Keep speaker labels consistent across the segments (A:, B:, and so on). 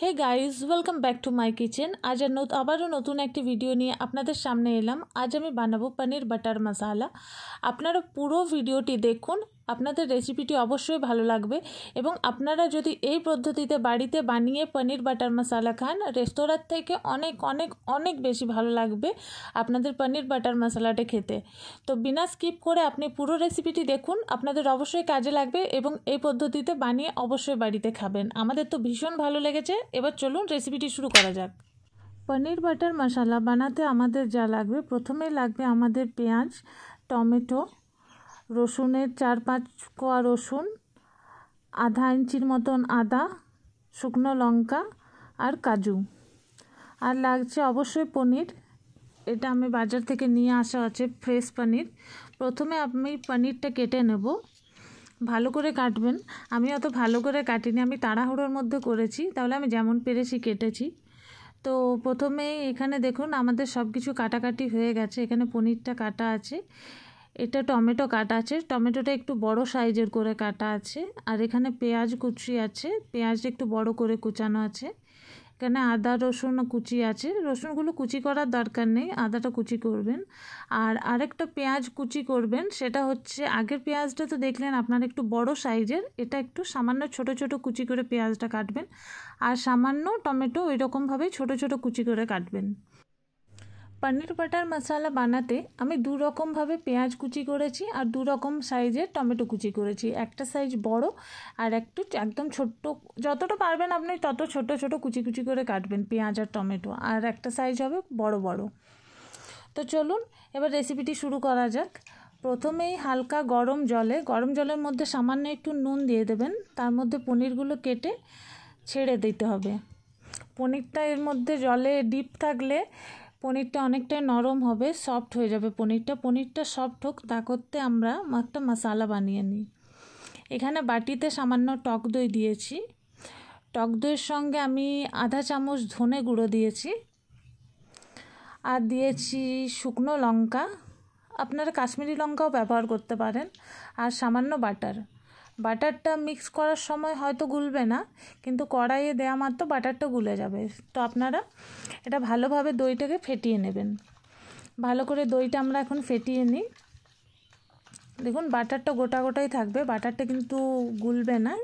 A: hey guys welcome back to my kitchen আজ আর নতুন আবারও নতুন একটি ভিডিও নিয়ে আপনাদের সামনে এলাম আজ আমি বানাবো পনির বাটার মশালা আপনারা পুরো ভিডিওটি দেখুন আপনাদের রেসিপিটি অবশ্যই ভালো লাগবে এবং আপনারা যদি এই পদ্ধতিতে বাড়িতে বানিয়ে পনির বাটার মশালা খান রেস্তোরাঁর থেকে অনেক অনেক অনেক বেশি ভালো লাগবে আপনাদের পনির বাটার মশলাটা খেতে তো বিনা স্কিপ করে আপনি পুরো রেসিপিটি দেখুন আপনাদের অবশ্যই কাজে লাগবে এবং এই পদ্ধতিতে বানিয়ে অবশ্যই বাড়িতে খাবেন আমাদের তো ভীষণ ভালো লেগেছে এবার চলুন রেসিপিটি শুরু করা যাক পনির বাটার মশলা বানাতে আমাদের যা লাগবে প্রথমে লাগবে আমাদের পেঁয়াজ টমেটো রসুনের চার পাঁচ কোয়া রসুন আধা ইঞ্চির মতন আদা শুকনো লঙ্কা আর কাজু আর লাগছে অবশ্যই পনির এটা আমি বাজার থেকে নিয়ে আসা আছে ফ্রেশ পনির প্রথমে আমি পনিরটা কেটে নেব ভালো করে কাটবেন আমি অত ভালো করে কাটিনি আমি তাড়াহুড়োর মধ্যে করেছি তাহলে আমি যেমন পেরেছি কেটেছি তো প্রথমেই এখানে দেখুন আমাদের সব কিছু কাটাকাটি হয়ে গেছে এখানে পনিরটা কাটা আছে এটা টমেটো কাটা আছে টমেটোটা একটু বড় সাইজের করে কাটা আছে আর এখানে পেঁয়াজ কুচি আছে পেঁয়াজটা একটু বড় করে কুচানো আছে এখানে আদা রসুন কুচি আছে রসুনগুলো কুচি করার দরকার নেই আদাটা কুচি করবেন আর আরেকটা পেঁয়াজ কুচি করবেন সেটা হচ্ছে আগের পেঁয়াজটা তো দেখলেন আপনার একটু বড় সাইজের এটা একটু সামান্য ছোট ছোট কুচি করে পেঁয়াজটা কাটবেন আর সামান্য টমেটো ওই রকমভাবে ছোট ছোট কুচি করে কাটবেন পনির বাটার মশলা বানাতে আমি দু রকমভাবে পেঁয়াজ কুচি করেছি আর দু রকম সাইজের টমেটো কুচি করেছি একটা সাইজ বড় আর একটু একদম ছোট্ট যতটা পারবেন আপনি তত ছোট ছোট কুচি কুচি করে কাটবেন পেঁয়াজ আর টমেটো আর একটা সাইজ হবে বড় বড় তো চলুন এবার রেসিপিটি শুরু করা যাক প্রথমেই হালকা গরম জলে গরম জলের মধ্যে সামান্য একটু নুন দিয়ে দেবেন তার মধ্যে পনিরগুলো কেটে ছেড়ে দিতে হবে পনিরটা এর মধ্যে জলে ডিপ থাকলে পনিরটা অনেকটাই নরম হবে সফট হয়ে যাবে পনিরটা পনিরটা সফট হোক তা করতে আমরা একটা মশালা বানিয়ে নিই এখানে বাটিতে সামান্য টক দই দিয়েছি টক দইয়ের সঙ্গে আমি আধা চামচ ধনে গুঁড়ো দিয়েছি আর দিয়েছি শুকনো লঙ্কা আপনারা কাশ্মীরি লঙ্কাও ব্যবহার করতে পারেন আর সামান্য বাটার বাটারটা মিক্স করার সময় হয়তো গুলবে না কিন্তু কড়াইয়ে দেওয়া মাত্র বাটারটা গুলে যাবে তো আপনারা এটা ভালোভাবে দইটাকে ফেটিয়ে নেবেন ভালো করে দইটা আমরা এখন ফেটিয়ে নিই দেখুন বাটারটা গোটা গোটাই থাকবে বাটারটা কিন্তু গুলবে না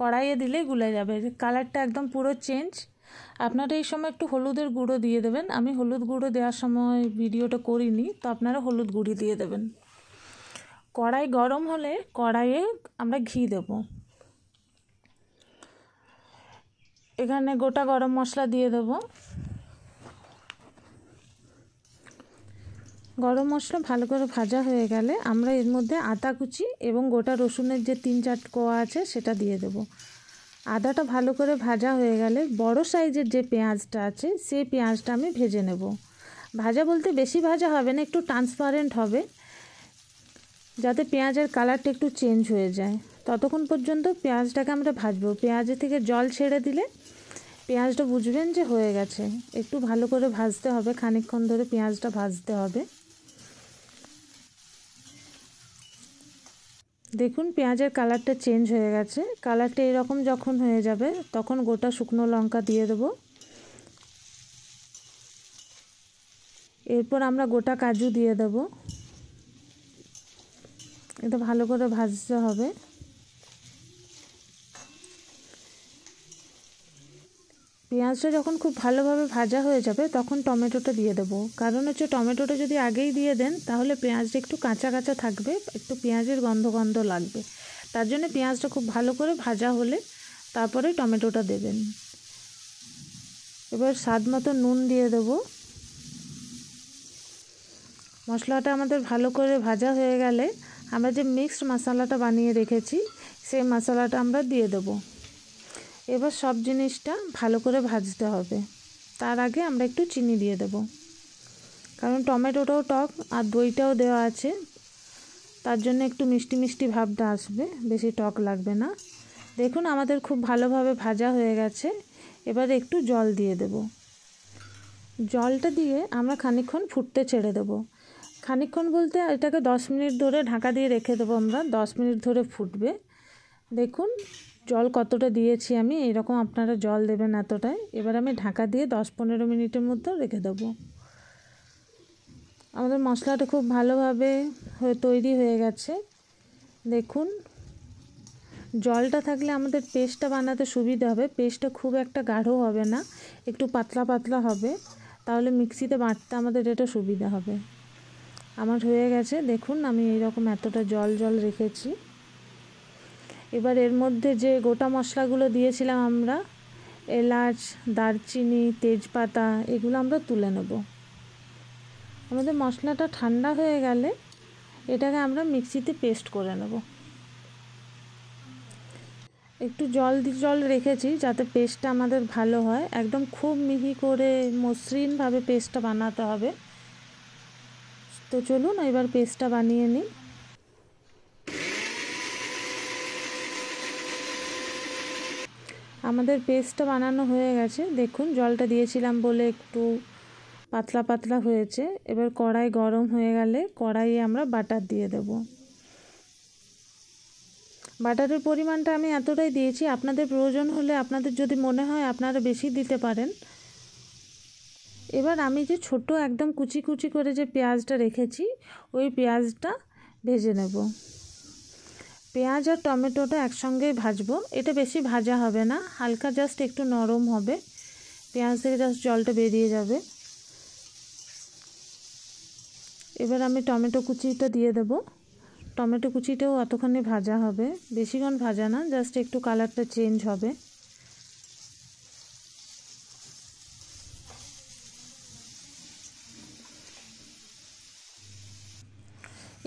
A: কড়াইয়ে দিলেই গুলে যাবে কালারটা একদম পুরো চেঞ্জ আপনারা এই সময় একটু হলুদের গুঁড়ো দিয়ে দেবেন আমি হলুদ গুঁড়ো দেওয়ার সময় ভিডিওটা করিনি তো আপনারা হলুদ গুঁড়ি দিয়ে দেবেন কড়াই গরম হলে কড়াইয়ে আমরা ঘি দেব এখানে গোটা গরম মশলা দিয়ে দেব গরম মশলা ভালো করে ভাজা হয়ে গেলে আমরা এর মধ্যে আদা কুচি এবং গোটা রসুনের যে তিন চার কোয়া আছে সেটা দিয়ে দেব আদাটা ভালো করে ভাজা হয়ে গেলে বড় সাইজের যে পেঁয়াজটা আছে সেই পেঁয়াজটা আমি ভেজে নেব ভাজা বলতে বেশি ভাজা হবে না একটু ট্রান্সপারেন্ট হবে যাতে পেঁয়াজের কালারটা একটু চেঞ্জ হয়ে যায় ততক্ষণ পর্যন্ত পেঁয়াজটাকে আমরা ভাজবো পেঁয়াজের থেকে জল ছেড়ে দিলে পেঁয়াজটা বুঝবেন যে হয়ে গেছে একটু ভালো করে ভাজতে হবে খানিকক্ষণ ধরে পেঁয়াজটা ভাজতে হবে দেখুন পেঁয়াজের কালারটা চেঞ্জ হয়ে গেছে কালারটা এরকম যখন হয়ে যাবে তখন গোটা শুকনো লঙ্কা দিয়ে দেবো এরপর আমরা গোটা কাজু দিয়ে দেবো এটা ভালো করে ভাজতে হবে পেঁয়াজটা যখন খুব ভালোভাবে ভাজা হয়ে যাবে তখন টমেটোটা দিয়ে দেবো কারণ হচ্ছে টমেটোটা যদি আগেই দিয়ে দেন তাহলে পেঁয়াজটা একটু কাঁচা কাঁচা থাকবে একটু পেঁয়াজের গন্ধ গন্ধ লাগবে তার জন্য পেঁয়াজটা খুব ভালো করে ভাজা হলে তারপরে টমেটোটা দেবেন এবার স্বাদ মতো নুন দিয়ে দেবো মশলাটা আমাদের ভালো করে ভাজা হয়ে গেলে আমরা যে মিক্সড মশলাটা বানিয়ে রেখেছি সেই মশলাটা আমরা দিয়ে দেব এবার সব জিনিসটা ভালো করে ভাজতে হবে তার আগে আমরা একটু চিনি দিয়ে দেব কারণ টমেটোটাও টক আর দইটাও দেওয়া আছে তার জন্য একটু মিষ্টি মিষ্টি ভাবটা আসবে বেশি টক লাগবে না দেখুন আমাদের খুব ভালোভাবে ভাজা হয়ে গেছে এবার একটু জল দিয়ে দেব জলটা দিয়ে আমরা খানিক্ষণ ফুটতে ছেড়ে দেবো খানিক্ষণ বলতে এটাকে দশ মিনিট ধরে ঢাকা দিয়ে রেখে দেবো আমরা দশ মিনিট ধরে ফুটবে দেখুন জল কতটা দিয়েছি আমি এরকম আপনারা জল দেবেন এতটাই এবার আমি ঢাকা দিয়ে দশ পনেরো মিনিটের মধ্যে রেখে দেবো আমাদের মশলাটা খুব ভালোভাবে তৈরি হয়ে গেছে দেখুন জলটা থাকলে আমাদের পেস্টটা বানাতে সুবিধা হবে পেস্টটা খুব একটা গাঢ় হবে না একটু পাতলা পাতলা হবে তাহলে মিক্সিতে বাঁটতে আমাদের এটা সুবিধা হবে আমার হয়ে গেছে দেখুন আমি এইরকম এতটা জল জল রেখেছি এবার এর মধ্যে যে গোটা মশলাগুলো দিয়েছিলাম আমরা এলাচ দারচিনি তেজপাতা এগুলো আমরা তুলে নেব আমাদের মশলাটা ঠান্ডা হয়ে গেলে এটাকে আমরা মিক্সিতে পেস্ট করে নেব একটু জল জল রেখেছি যাতে পেস্টটা আমাদের ভালো হয় একদম খুব মিহি করে মসৃণভাবে পেস্টটা বানাতে হবে তো চলুন এবার পেস্টটা বানিয়ে নিই আমাদের পেস্টটা বানানো হয়ে গেছে দেখুন জলটা দিয়েছিলাম বলে একটু পাতলা পাতলা হয়েছে এবার কড়াই গরম হয়ে গেলে কড়াইয়ে আমরা বাটার দিয়ে দেব বাটারের পরিমাণটা আমি এতটাই দিয়েছি আপনাদের প্রয়োজন হলে আপনাদের যদি মনে হয় আপনারা বেশি দিতে পারেন এবার আমি যে ছোট একদম কুচি কুচি করে যে পেঁয়াজটা রেখেছি ওই পেঁয়াজটা ভেজে নেব পেঁয়াজ আর টমেটোটা একসঙ্গে ভাজবো এটা বেশি ভাজা হবে না হালকা জাস্ট একটু নরম হবে পেঁয়াজ থেকে জাস্ট জলটা বেরিয়ে যাবে এবার আমি টমেটো কুচিটা দিয়ে দেব টমেটো কুচিটাও অতখানি ভাজা হবে বেশিক্ষণ ভাজা না জাস্ট একটু কালারটা চেঞ্জ হবে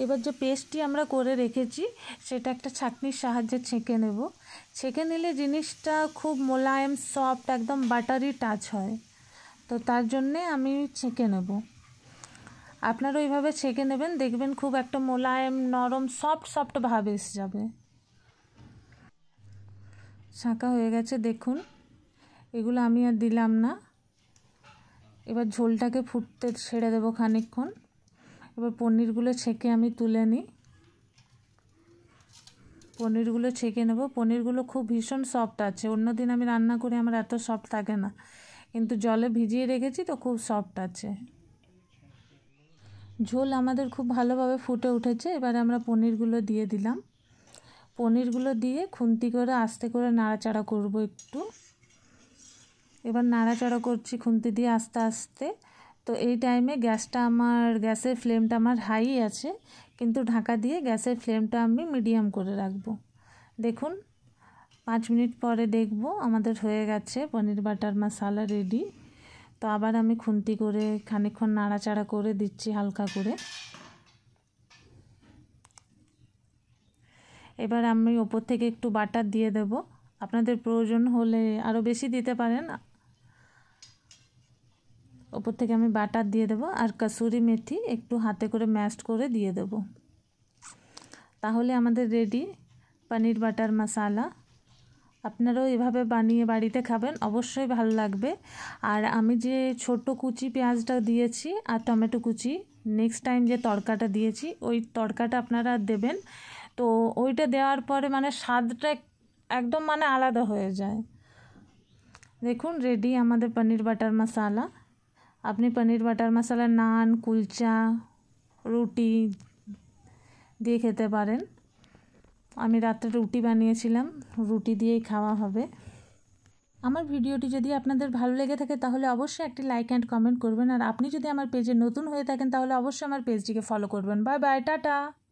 A: এবার যে পেস্টটি আমরা করে রেখেছি সেটা একটা ছাঁকনির সাহায্যে ছেঁকে নেব ছেঁকে নিলে জিনিসটা খুব মোলায়েম সফট একদম বাটারি টাচ হয় তো তার জন্যে আমি ছেঁকে নেব আপনারা ওইভাবে ছেঁকে নেবেন দেখবেন খুব একটা মোলায়েম নরম সফট সফট ভাব এসে যাবে ছাঁকা হয়ে গেছে দেখুন এগুলো আমি আর দিলাম না এবার ঝোলটাকে ফুটতে ছেড়ে দেবো খানিক্ষণ এবার পনিরগুলো ছেঁকে আমি তুলে নিই পনিরগুলো ছেঁকে নেব পনিরগুলো খুব ভীষণ সফট আছে অন্য দিন আমি রান্না করি আমার এত সফট থাকে না কিন্তু জলে ভিজিয়ে রেখেছি তো খুব সফট আছে ঝোল আমাদের খুব ভালোভাবে ফুটে উঠেছে এবারে আমরা পনিরগুলো দিয়ে দিলাম পনিরগুলো দিয়ে খুন্তি করে আস্তে করে নাড়াচাড়া করব একটু এবার নাড়াচাড়া করছি খুন্তি দিয়ে আস্তে আস্তে তো এই টাইমে গ্যাসটা আমার গ্যাসের ফ্লেমটা আমার হাই আছে কিন্তু ঢাকা দিয়ে গ্যাসের ফ্লেমটা আমি মিডিয়াম করে রাখব দেখুন পাঁচ মিনিট পরে দেখব আমাদের হয়ে গেছে পনির বাটার মশালা রেডি তো আবার আমি খুন্তি করে খানিক্ষণ নাড়াচাড়া করে দিচ্ছি হালকা করে এবার আমি ওপর থেকে একটু বাটার দিয়ে দেব আপনাদের প্রয়োজন হলে আরও বেশি দিতে পারেন ওপর থেকে আমি বাটার দিয়ে দেবো আর কাসুরি মেথি একটু হাতে করে ম্যাস্ট করে দিয়ে দেব তাহলে আমাদের রেডি পনির বাটার মশালা আপনারাও এভাবে বানিয়ে বাড়িতে খাবেন অবশ্যই ভালো লাগবে আর আমি যে ছোট কুচি পেঁয়াজটা দিয়েছি আর টমেটো কুচি নেক্সট টাইম যে তড়কাটা দিয়েছি ওই তড়কাটা আপনারা দেবেন তো ওইটা দেওয়ার পরে মানে স্বাদটা একদম মানে আলাদা হয়ে যায় দেখুন রেডি আমাদের পনির বাটার মশালা আপনি পনির বাটার মশলা নান কুলচা রুটি দিয়ে খেতে পারেন আমি রাত্রে রুটি বানিয়েছিলাম রুটি দিয়েই খাওয়া হবে আমার ভিডিওটি যদি আপনাদের ভালো লেগে থাকে তাহলে অবশ্যই একটি লাইক অ্যান্ড কমেন্ট করবেন আর আপনি যদি আমার পেজে নতুন হয়ে থাকেন তাহলে অবশ্যই আমার পেজটিকে ফলো করবেন বাই বাই টাটা